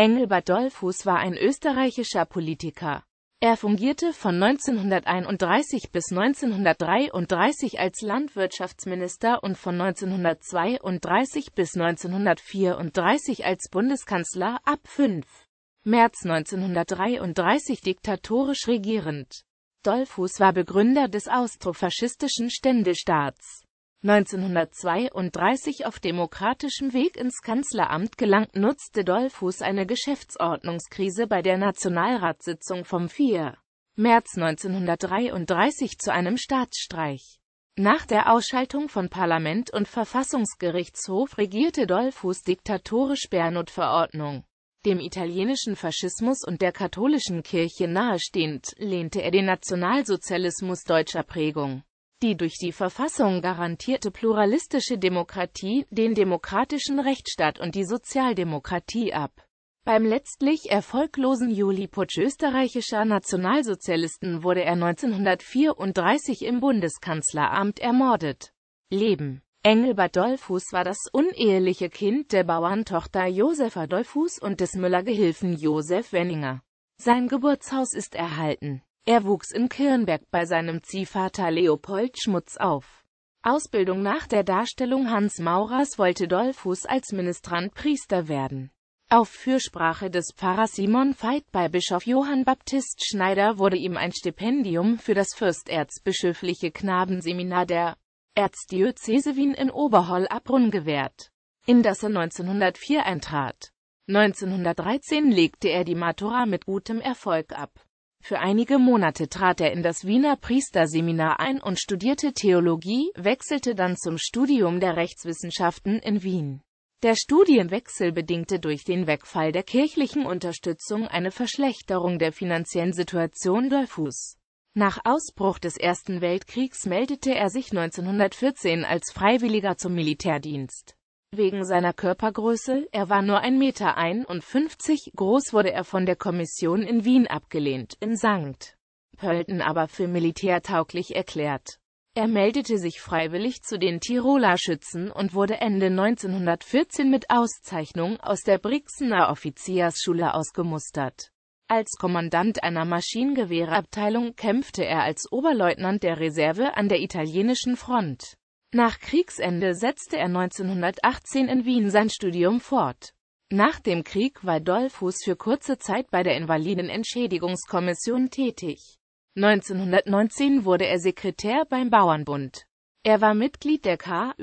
Engelbert Dollfuß war ein österreichischer Politiker. Er fungierte von 1931 bis 1933 als Landwirtschaftsminister und von 1932 bis 1934 als Bundeskanzler ab 5. März 1933 diktatorisch regierend. Dollfuß war Begründer des austrofaschistischen Ständestaats. 1932 auf demokratischem Weg ins Kanzleramt gelangt, nutzte Dollfuß eine Geschäftsordnungskrise bei der Nationalratssitzung vom 4. März 1933 zu einem Staatsstreich. Nach der Ausschaltung von Parlament und Verfassungsgerichtshof regierte Dollfuß diktatorisch Bernot-Verordnung. Dem italienischen Faschismus und der katholischen Kirche nahestehend, lehnte er den Nationalsozialismus deutscher Prägung die durch die Verfassung garantierte pluralistische Demokratie, den demokratischen Rechtsstaat und die Sozialdemokratie ab. Beim letztlich erfolglosen Juliputsch österreichischer Nationalsozialisten wurde er 1934 im Bundeskanzleramt ermordet. Leben Engelbert Dollfuß war das uneheliche Kind der Bauerntochter Josefa Adolphus und des Müllergehilfen Josef Wenninger. Sein Geburtshaus ist erhalten. Er wuchs in Kirnberg bei seinem Ziehvater Leopold Schmutz auf. Ausbildung nach der Darstellung Hans Maurers wollte Dollfuß als Ministrant Priester werden. Auf Fürsprache des Pfarrers Simon Veit bei Bischof Johann Baptist Schneider wurde ihm ein Stipendium für das fürsterzbischöfliche Knabenseminar der Erzdiözese Wien in Oberholl Abrunn gewährt, in das er 1904 eintrat. 1913 legte er die Matura mit gutem Erfolg ab. Für einige Monate trat er in das Wiener Priesterseminar ein und studierte Theologie, wechselte dann zum Studium der Rechtswissenschaften in Wien. Der Studienwechsel bedingte durch den Wegfall der kirchlichen Unterstützung eine Verschlechterung der finanziellen Situation Dolfus. Nach Ausbruch des Ersten Weltkriegs meldete er sich 1914 als Freiwilliger zum Militärdienst. Wegen seiner Körpergröße, er war nur 1,51 Meter groß, wurde er von der Kommission in Wien abgelehnt, in St. Pölten aber für militärtauglich erklärt. Er meldete sich freiwillig zu den Tiroler Schützen und wurde Ende 1914 mit Auszeichnung aus der Brixener Offiziersschule ausgemustert. Als Kommandant einer Maschinengewehrabteilung kämpfte er als Oberleutnant der Reserve an der italienischen Front. Nach Kriegsende setzte er 1918 in Wien sein Studium fort. Nach dem Krieg war Dollfuß für kurze Zeit bei der Invalidenentschädigungskommission tätig. 1919 wurde er Sekretär beim Bauernbund. Er war Mitglied der KÖHV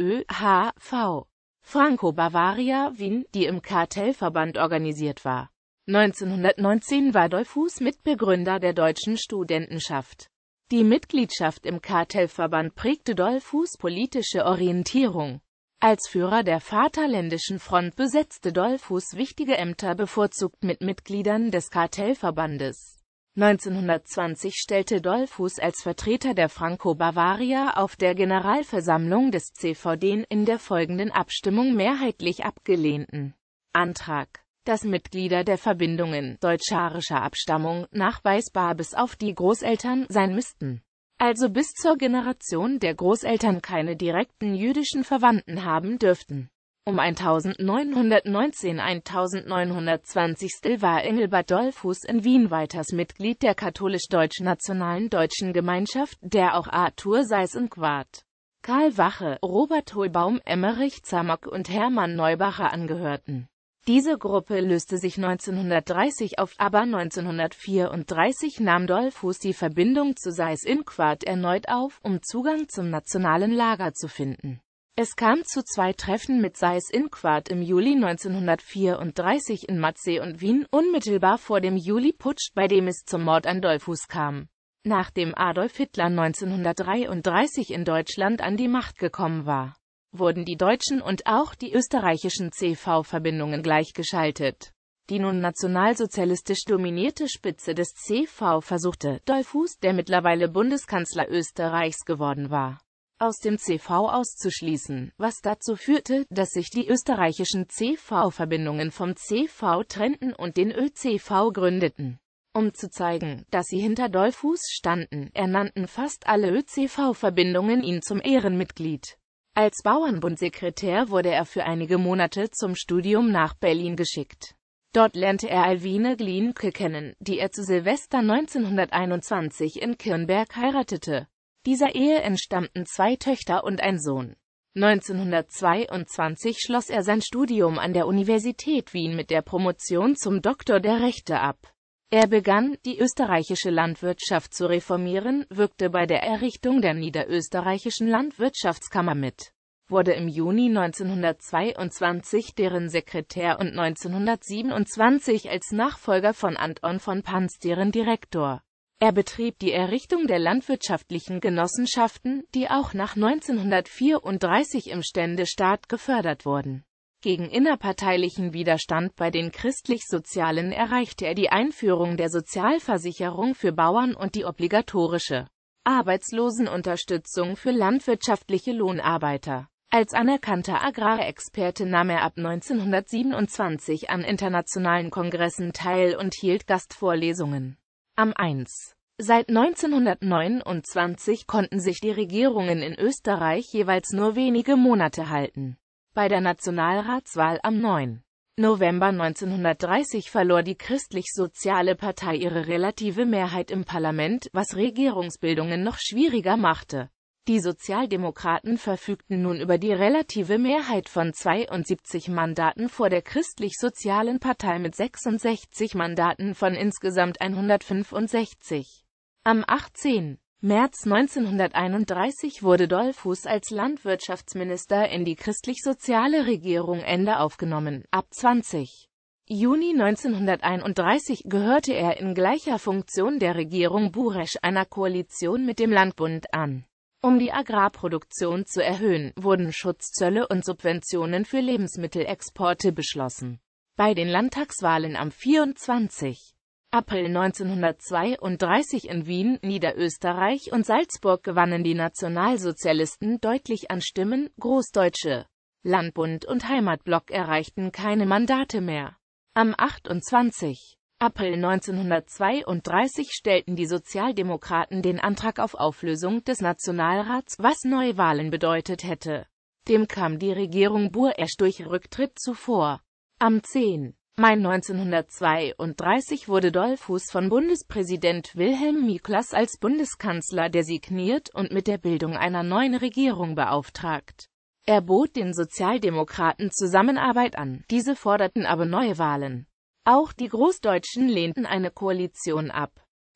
Franco-Bavaria Wien, die im Kartellverband organisiert war. 1919 war Dollfuß Mitbegründer der deutschen Studentenschaft. Die Mitgliedschaft im Kartellverband prägte Dollfuß politische Orientierung. Als Führer der Vaterländischen Front besetzte Dollfuß wichtige Ämter bevorzugt mit Mitgliedern des Kartellverbandes. 1920 stellte Dollfuß als Vertreter der Franco-Bavaria auf der Generalversammlung des CVD in der folgenden Abstimmung mehrheitlich abgelehnten Antrag dass Mitglieder der Verbindungen deutscharischer Abstammung nachweisbar bis auf die Großeltern sein müssten. Also bis zur Generation der Großeltern keine direkten jüdischen Verwandten haben dürften. Um 1919-1920 war Engelbert Dollfuß in Wien weiters Mitglied der katholisch-deutsch-nationalen deutschen Gemeinschaft, der auch Arthur Seis und Quart, Karl Wache, Robert Holbaum, Emmerich Zamak und Hermann Neubacher angehörten. Diese Gruppe löste sich 1930 auf, aber 1934 nahm Dollfuß die Verbindung zu Seis Inquart erneut auf, um Zugang zum nationalen Lager zu finden. Es kam zu zwei Treffen mit Seis Inquart im Juli 1934 in Matzee und Wien, unmittelbar vor dem Juli-Putsch, bei dem es zum Mord an Dollfuß kam. Nachdem Adolf Hitler 1933 in Deutschland an die Macht gekommen war wurden die deutschen und auch die österreichischen CV-Verbindungen gleichgeschaltet. Die nun nationalsozialistisch dominierte Spitze des CV versuchte, Dolf der mittlerweile Bundeskanzler Österreichs geworden war, aus dem CV auszuschließen, was dazu führte, dass sich die österreichischen CV-Verbindungen vom CV trennten und den ÖCV gründeten. Um zu zeigen, dass sie hinter Dolphus standen, ernannten fast alle ÖCV-Verbindungen ihn zum Ehrenmitglied. Als Bauernbundsekretär wurde er für einige Monate zum Studium nach Berlin geschickt. Dort lernte er Alvine Glienke kennen, die er zu Silvester 1921 in Kirnberg heiratete. Dieser Ehe entstammten zwei Töchter und ein Sohn. 1922 schloss er sein Studium an der Universität Wien mit der Promotion zum Doktor der Rechte ab. Er begann, die österreichische Landwirtschaft zu reformieren, wirkte bei der Errichtung der niederösterreichischen Landwirtschaftskammer mit, wurde im Juni 1922 deren Sekretär und 1927 als Nachfolger von Anton von Panz deren Direktor. Er betrieb die Errichtung der landwirtschaftlichen Genossenschaften, die auch nach 1934 im Ständestaat gefördert wurden gegen innerparteilichen Widerstand bei den Christlich-Sozialen erreichte er die Einführung der Sozialversicherung für Bauern und die obligatorische Arbeitslosenunterstützung für landwirtschaftliche Lohnarbeiter. Als anerkannter Agrarexperte nahm er ab 1927 an internationalen Kongressen teil und hielt Gastvorlesungen. Am 1. Seit 1929 konnten sich die Regierungen in Österreich jeweils nur wenige Monate halten. Bei der Nationalratswahl am 9. November 1930 verlor die Christlich-Soziale Partei ihre relative Mehrheit im Parlament, was Regierungsbildungen noch schwieriger machte. Die Sozialdemokraten verfügten nun über die relative Mehrheit von 72 Mandaten vor der Christlich-Sozialen Partei mit 66 Mandaten von insgesamt 165. Am 18. März 1931 wurde Dollfuß als Landwirtschaftsminister in die christlich-soziale Regierung Ende aufgenommen. Ab 20. Juni 1931 gehörte er in gleicher Funktion der Regierung Buresch einer Koalition mit dem Landbund an. Um die Agrarproduktion zu erhöhen, wurden Schutzzölle und Subventionen für Lebensmittelexporte beschlossen. Bei den Landtagswahlen am 24. April 1932 in Wien, Niederösterreich und Salzburg gewannen die Nationalsozialisten deutlich an Stimmen, Großdeutsche, Landbund und Heimatblock erreichten keine Mandate mehr. Am 28. April 1932 stellten die Sozialdemokraten den Antrag auf Auflösung des Nationalrats, was Neuwahlen bedeutet hätte. Dem kam die Regierung erst durch Rücktritt zuvor. Am 10. Mai 1932 wurde Dollfuß von Bundespräsident Wilhelm Miklas als Bundeskanzler designiert und mit der Bildung einer neuen Regierung beauftragt. Er bot den Sozialdemokraten Zusammenarbeit an, diese forderten aber Neuwahlen. Auch die Großdeutschen lehnten eine Koalition ab.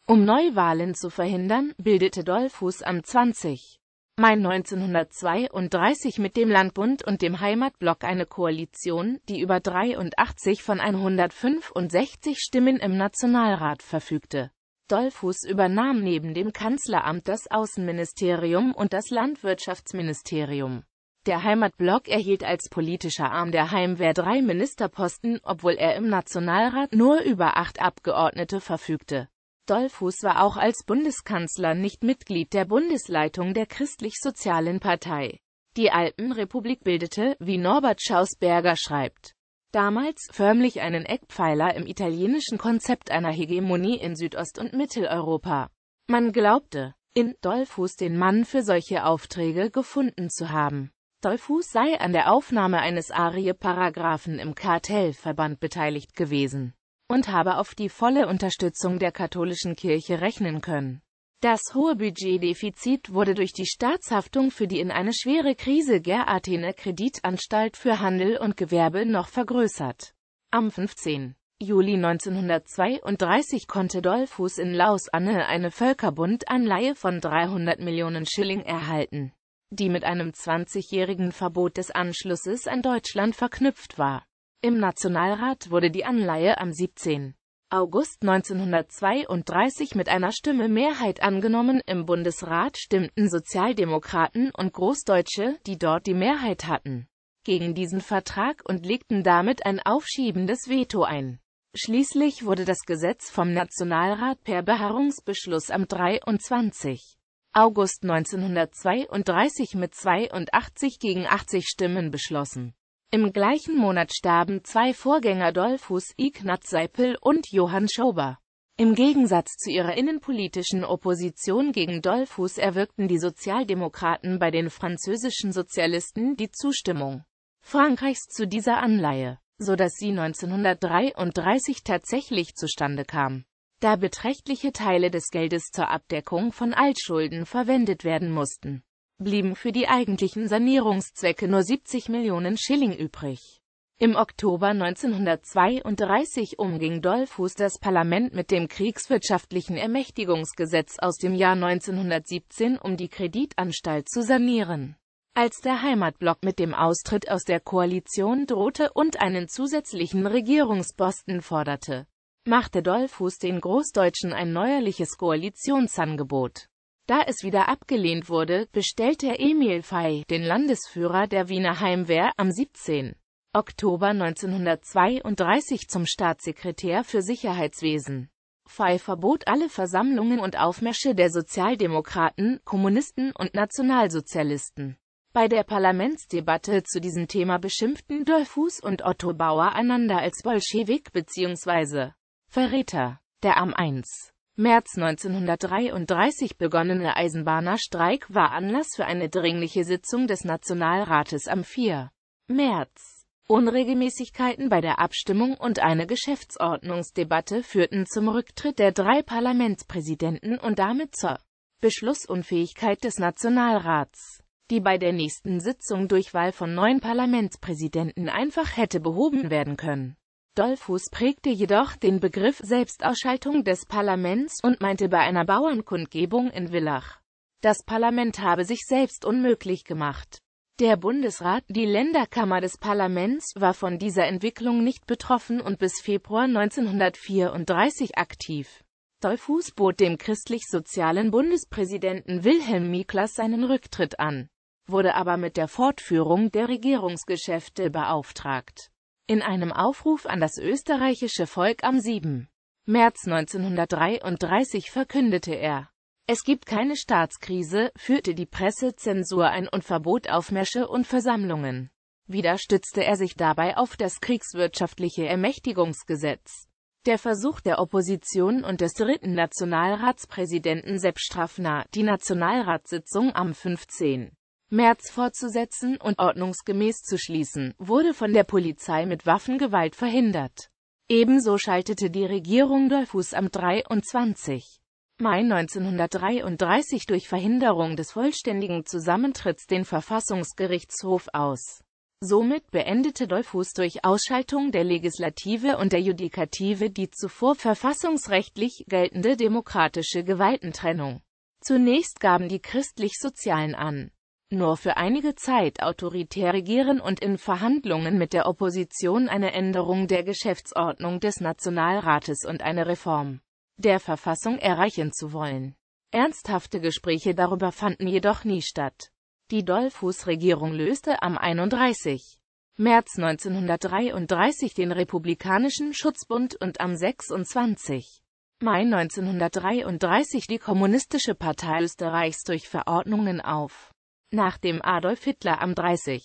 Um Neuwahlen zu verhindern, bildete Dollfuß am 20. Mai 1932 mit dem Landbund und dem Heimatblock eine Koalition, die über 83 von 165 Stimmen im Nationalrat verfügte. Dollfuß übernahm neben dem Kanzleramt das Außenministerium und das Landwirtschaftsministerium. Der Heimatblock erhielt als politischer Arm der Heimwehr drei Ministerposten, obwohl er im Nationalrat nur über acht Abgeordnete verfügte Dollfuß war auch als Bundeskanzler nicht Mitglied der Bundesleitung der Christlich-Sozialen Partei. Die Alpenrepublik bildete, wie Norbert Schausberger schreibt, damals förmlich einen Eckpfeiler im italienischen Konzept einer Hegemonie in Südost- und Mitteleuropa. Man glaubte, in Dollfuß den Mann für solche Aufträge gefunden zu haben. Dollfuß sei an der Aufnahme eines Arie-Paragraphen im Kartellverband beteiligt gewesen und habe auf die volle Unterstützung der katholischen Kirche rechnen können. Das hohe Budgetdefizit wurde durch die Staatshaftung für die in eine schwere Krise geratene Kreditanstalt für Handel und Gewerbe noch vergrößert. Am 15. Juli 1932 konnte Dollfuß in Lausanne eine Völkerbundanleihe von 300 Millionen Schilling erhalten, die mit einem 20-jährigen Verbot des Anschlusses an Deutschland verknüpft war. Im Nationalrat wurde die Anleihe am 17. August 1932 mit einer Stimme Mehrheit angenommen, im Bundesrat stimmten Sozialdemokraten und Großdeutsche, die dort die Mehrheit hatten, gegen diesen Vertrag und legten damit ein aufschiebendes Veto ein. Schließlich wurde das Gesetz vom Nationalrat per Beharrungsbeschluss am 23. August 1932 mit 82 gegen 80 Stimmen beschlossen. Im gleichen Monat starben zwei Vorgänger Dollfuß Ignaz Seipel und Johann Schober. Im Gegensatz zu ihrer innenpolitischen Opposition gegen Dollfuß erwirkten die Sozialdemokraten bei den französischen Sozialisten die Zustimmung Frankreichs zu dieser Anleihe, so dass sie 1933 tatsächlich zustande kam, da beträchtliche Teile des Geldes zur Abdeckung von Altschulden verwendet werden mussten blieben für die eigentlichen Sanierungszwecke nur 70 Millionen Schilling übrig. Im Oktober 1932 umging Dollfuß das Parlament mit dem Kriegswirtschaftlichen Ermächtigungsgesetz aus dem Jahr 1917, um die Kreditanstalt zu sanieren. Als der Heimatblock mit dem Austritt aus der Koalition drohte und einen zusätzlichen Regierungsposten forderte, machte Dollfuß den Großdeutschen ein neuerliches Koalitionsangebot. Da es wieder abgelehnt wurde, bestellte Emil Fey, den Landesführer der Wiener Heimwehr, am 17. Oktober 1932 zum Staatssekretär für Sicherheitswesen. Fey verbot alle Versammlungen und Aufmärsche der Sozialdemokraten, Kommunisten und Nationalsozialisten. Bei der Parlamentsdebatte zu diesem Thema beschimpften Dollfuß und Otto Bauer einander als Bolschewik bzw. Verräter. Der Am 1. März 1933 begonnene Eisenbahnerstreik war Anlass für eine dringliche Sitzung des Nationalrates am 4. März. Unregelmäßigkeiten bei der Abstimmung und eine Geschäftsordnungsdebatte führten zum Rücktritt der drei Parlamentspräsidenten und damit zur Beschlussunfähigkeit des Nationalrats, die bei der nächsten Sitzung durch Wahl von neuen Parlamentspräsidenten einfach hätte behoben werden können. Dollfuß prägte jedoch den Begriff Selbstausschaltung des Parlaments und meinte bei einer Bauernkundgebung in Villach, das Parlament habe sich selbst unmöglich gemacht. Der Bundesrat, die Länderkammer des Parlaments, war von dieser Entwicklung nicht betroffen und bis Februar 1934 aktiv. Dollfuß bot dem christlich-sozialen Bundespräsidenten Wilhelm Miklas seinen Rücktritt an, wurde aber mit der Fortführung der Regierungsgeschäfte beauftragt. In einem Aufruf an das österreichische Volk am 7. März 1933 verkündete er, es gibt keine Staatskrise, führte die Presse Zensur ein und verbot Aufmärsche und Versammlungen. Wieder stützte er sich dabei auf das kriegswirtschaftliche Ermächtigungsgesetz. Der Versuch der Opposition und des dritten Nationalratspräsidenten Sepp Straffner, die Nationalratssitzung am 15. März fortzusetzen und ordnungsgemäß zu schließen, wurde von der Polizei mit Waffengewalt verhindert. Ebenso schaltete die Regierung Dollfuß am 23. Mai 1933 durch Verhinderung des vollständigen Zusammentritts den Verfassungsgerichtshof aus. Somit beendete Dollfuß durch Ausschaltung der Legislative und der Judikative die zuvor verfassungsrechtlich geltende demokratische Gewaltentrennung. Zunächst gaben die Christlich-Sozialen an, nur für einige Zeit autoritär regieren und in Verhandlungen mit der Opposition eine Änderung der Geschäftsordnung des Nationalrates und eine Reform der Verfassung erreichen zu wollen. Ernsthafte Gespräche darüber fanden jedoch nie statt. Die Dollfuß-Regierung löste am 31. März 1933 den Republikanischen Schutzbund und am 26. Mai 1933 die Kommunistische Partei Österreichs durch Verordnungen auf. Nachdem Adolf Hitler am 30.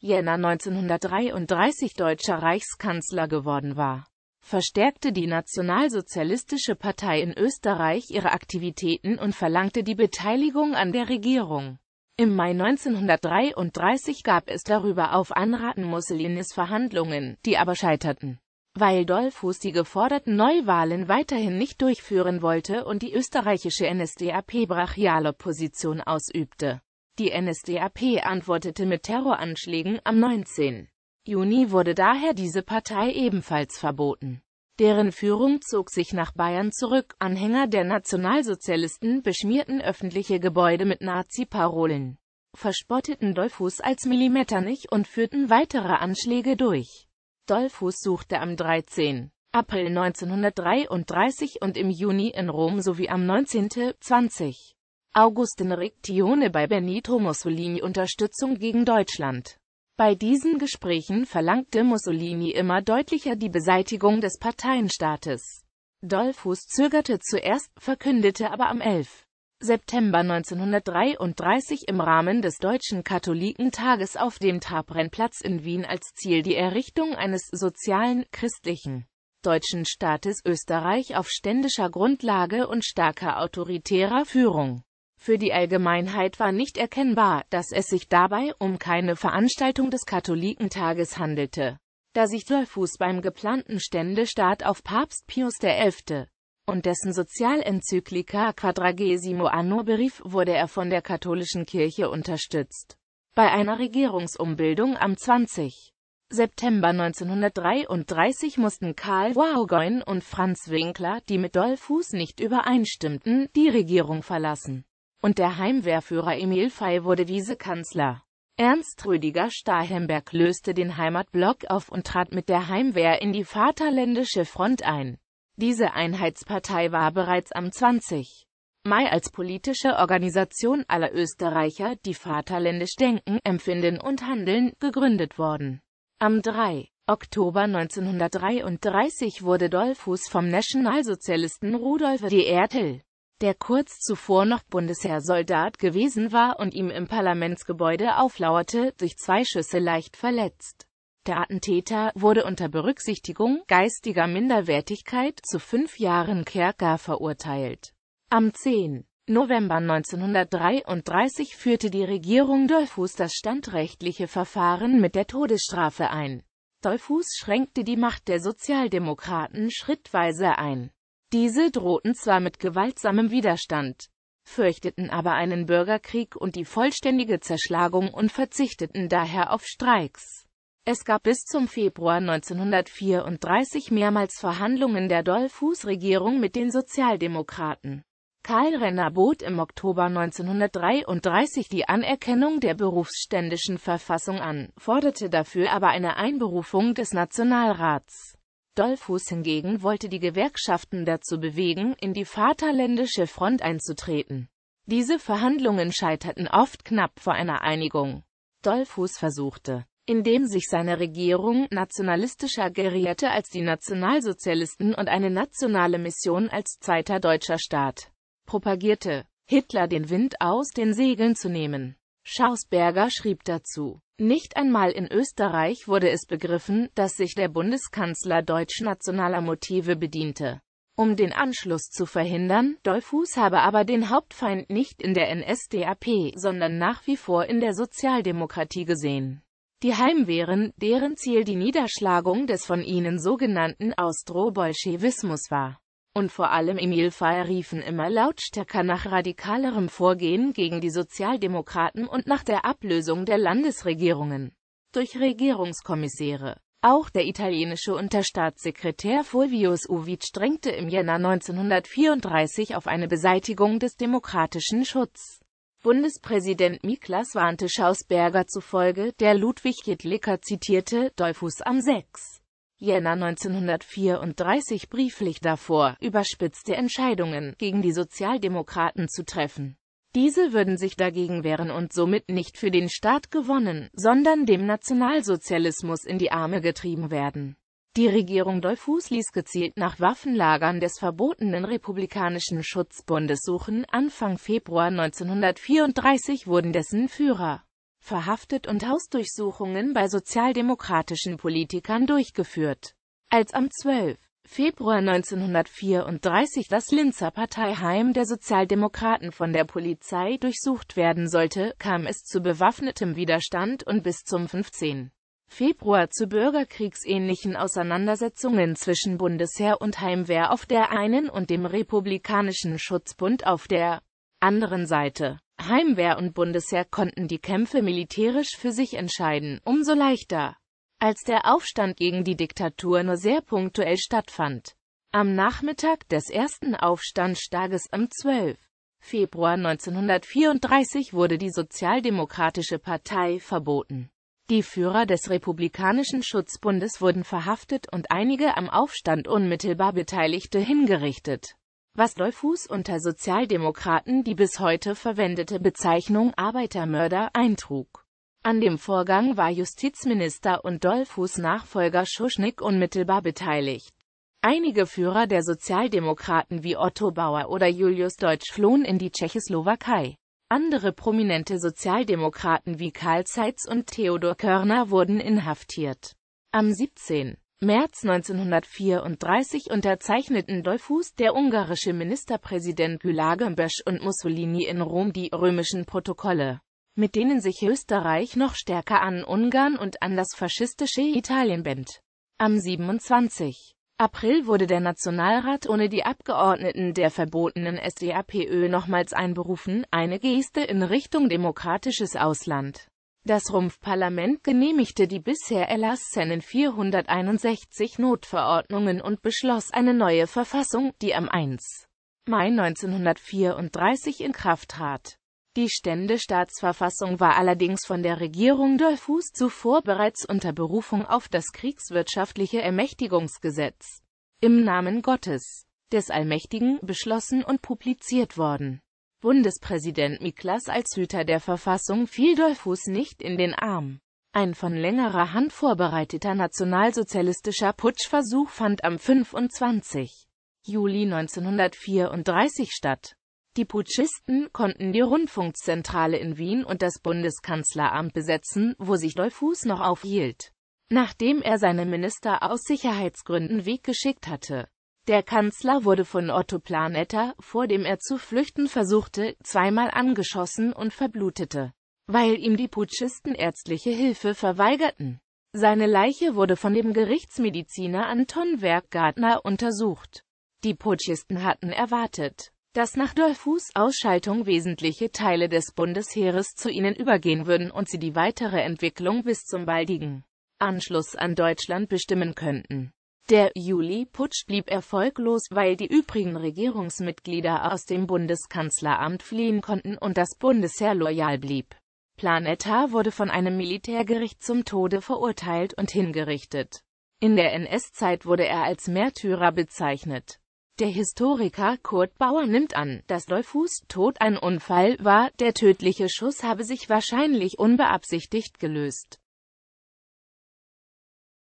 Jänner 1933 deutscher Reichskanzler geworden war, verstärkte die Nationalsozialistische Partei in Österreich ihre Aktivitäten und verlangte die Beteiligung an der Regierung. Im Mai 1933 gab es darüber auf Anraten Mussolinis Verhandlungen, die aber scheiterten, weil Dollfuß die geforderten Neuwahlen weiterhin nicht durchführen wollte und die österreichische NSDAP brachiale Position ausübte. Die NSDAP antwortete mit Terroranschlägen am 19. Juni wurde daher diese Partei ebenfalls verboten. Deren Führung zog sich nach Bayern zurück, Anhänger der Nationalsozialisten beschmierten öffentliche Gebäude mit Nazi-Parolen, verspotteten Dollfuß als Millimeternich und führten weitere Anschläge durch. Dollfuß suchte am 13. April 1933 und im Juni in Rom sowie am 19. 20. Augustin Riccione bei Benito Mussolini Unterstützung gegen Deutschland. Bei diesen Gesprächen verlangte Mussolini immer deutlicher die Beseitigung des Parteienstaates. Dollfuß zögerte zuerst, verkündete aber am 11. September 1933 im Rahmen des Deutschen Katholikentages auf dem Tabrennplatz in Wien als Ziel die Errichtung eines sozialen, christlichen, deutschen Staates Österreich auf ständischer Grundlage und starker autoritärer Führung. Für die Allgemeinheit war nicht erkennbar, dass es sich dabei um keine Veranstaltung des Katholikentages handelte, da sich Dollfuß beim geplanten Ständestaat auf Papst Pius XI. und dessen Sozialenzyklika Quadragesimo Anno berief, wurde er von der katholischen Kirche unterstützt. Bei einer Regierungsumbildung am 20. September 1933 mussten Karl Waugoin und Franz Winkler, die mit Dollfuß nicht übereinstimmten, die Regierung verlassen und der Heimwehrführer Emil Fey wurde Vizekanzler. Ernst Rüdiger Stahlhemberg löste den Heimatblock auf und trat mit der Heimwehr in die Vaterländische Front ein. Diese Einheitspartei war bereits am 20. Mai als politische Organisation aller Österreicher, die vaterländisch denken, empfinden und handeln, gegründet worden. Am 3. Oktober 1933 wurde Dollfuß vom Nationalsozialisten Rudolf D. Ertel der kurz zuvor noch Bundesheersoldat gewesen war und ihm im Parlamentsgebäude auflauerte, durch zwei Schüsse leicht verletzt. Der Attentäter wurde unter Berücksichtigung geistiger Minderwertigkeit zu fünf Jahren Kerker verurteilt. Am 10. November 1933 führte die Regierung Dollfuß das standrechtliche Verfahren mit der Todesstrafe ein. Dollfuß schränkte die Macht der Sozialdemokraten schrittweise ein. Diese drohten zwar mit gewaltsamem Widerstand, fürchteten aber einen Bürgerkrieg und die vollständige Zerschlagung und verzichteten daher auf Streiks. Es gab bis zum Februar 1934 mehrmals Verhandlungen der Dollfuß-Regierung mit den Sozialdemokraten. Karl Renner bot im Oktober 1933 die Anerkennung der berufsständischen Verfassung an, forderte dafür aber eine Einberufung des Nationalrats. Dollfuß hingegen wollte die Gewerkschaften dazu bewegen, in die Vaterländische Front einzutreten. Diese Verhandlungen scheiterten oft knapp vor einer Einigung. Dollfuß versuchte, indem sich seine Regierung nationalistischer gerierte als die Nationalsozialisten und eine nationale Mission als zweiter deutscher Staat propagierte, Hitler den Wind aus den Segeln zu nehmen. Schausberger schrieb dazu, nicht einmal in Österreich wurde es begriffen, dass sich der Bundeskanzler deutschnationaler Motive bediente, um den Anschluss zu verhindern, Dollfuß habe aber den Hauptfeind nicht in der NSDAP, sondern nach wie vor in der Sozialdemokratie gesehen. Die Heimwehren, deren Ziel die Niederschlagung des von ihnen sogenannten Austrobolschewismus war und vor allem Emil Feyer riefen immer lautstärker nach radikalerem Vorgehen gegen die Sozialdemokraten und nach der Ablösung der Landesregierungen durch Regierungskommissäre. Auch der italienische Unterstaatssekretär Fulvius Uvic drängte im Jänner 1934 auf eine Beseitigung des demokratischen Schutz. Bundespräsident Miklas warnte Schausberger zufolge, der Ludwig Kittlicker zitierte, Dollfuß am 6. Jänner 1934 brieflich davor, überspitzte Entscheidungen gegen die Sozialdemokraten zu treffen. Diese würden sich dagegen wehren und somit nicht für den Staat gewonnen, sondern dem Nationalsozialismus in die Arme getrieben werden. Die Regierung Dollfuß ließ gezielt nach Waffenlagern des verbotenen Republikanischen Schutzbundes suchen. Anfang Februar 1934 wurden dessen Führer verhaftet und Hausdurchsuchungen bei sozialdemokratischen Politikern durchgeführt. Als am 12. Februar 1934 das Linzer Parteiheim der Sozialdemokraten von der Polizei durchsucht werden sollte, kam es zu bewaffnetem Widerstand und bis zum 15. Februar zu bürgerkriegsähnlichen Auseinandersetzungen zwischen Bundesheer und Heimwehr auf der einen und dem Republikanischen Schutzbund auf der anderen Seite. Heimwehr und Bundesheer konnten die Kämpfe militärisch für sich entscheiden, umso leichter, als der Aufstand gegen die Diktatur nur sehr punktuell stattfand. Am Nachmittag des ersten Aufstandstages am 12. Februar 1934 wurde die Sozialdemokratische Partei verboten. Die Führer des Republikanischen Schutzbundes wurden verhaftet und einige am Aufstand unmittelbar Beteiligte hingerichtet was Dollfuß unter Sozialdemokraten die bis heute verwendete Bezeichnung Arbeitermörder eintrug. An dem Vorgang war Justizminister und Dollfuß Nachfolger Schuschnigg unmittelbar beteiligt. Einige Führer der Sozialdemokraten wie Otto Bauer oder Julius Deutsch flohen in die Tschechoslowakei. Andere prominente Sozialdemokraten wie Karl Zeitz und Theodor Körner wurden inhaftiert. Am 17. März 1934 unterzeichneten Dollfuß, der ungarische Ministerpräsident Gular und Mussolini in Rom die römischen Protokolle, mit denen sich Österreich noch stärker an Ungarn und an das faschistische Italien band. Am 27. April wurde der Nationalrat ohne die Abgeordneten der verbotenen SDAPÖ nochmals einberufen, eine Geste in Richtung demokratisches Ausland. Das Rumpfparlament genehmigte die bisher erlassenen 461 Notverordnungen und beschloss eine neue Verfassung, die am 1. Mai 1934 in Kraft trat. Die Ständestaatsverfassung war allerdings von der Regierung Dollfuß zuvor bereits unter Berufung auf das kriegswirtschaftliche Ermächtigungsgesetz im Namen Gottes des Allmächtigen beschlossen und publiziert worden. Bundespräsident Miklas als Hüter der Verfassung fiel Dollfuß nicht in den Arm. Ein von längerer Hand vorbereiteter nationalsozialistischer Putschversuch fand am 25. Juli 1934 statt. Die Putschisten konnten die Rundfunkzentrale in Wien und das Bundeskanzleramt besetzen, wo sich Dollfuß noch aufhielt, nachdem er seine Minister aus Sicherheitsgründen weggeschickt hatte der Kanzler wurde von Otto Planetter, vor dem er zu flüchten versuchte, zweimal angeschossen und verblutete, weil ihm die Putschisten ärztliche Hilfe verweigerten. Seine Leiche wurde von dem Gerichtsmediziner Anton Werkgartner untersucht. Die Putschisten hatten erwartet, dass nach Dolfus Ausschaltung wesentliche Teile des Bundesheeres zu ihnen übergehen würden und sie die weitere Entwicklung bis zum baldigen Anschluss an Deutschland bestimmen könnten. Der Juli-Putsch blieb erfolglos, weil die übrigen Regierungsmitglieder aus dem Bundeskanzleramt fliehen konnten und das Bundesheer loyal blieb. Planeta wurde von einem Militärgericht zum Tode verurteilt und hingerichtet. In der NS-Zeit wurde er als Märtyrer bezeichnet. Der Historiker Kurt Bauer nimmt an, dass Dollfuß Tod ein Unfall war, der tödliche Schuss habe sich wahrscheinlich unbeabsichtigt gelöst.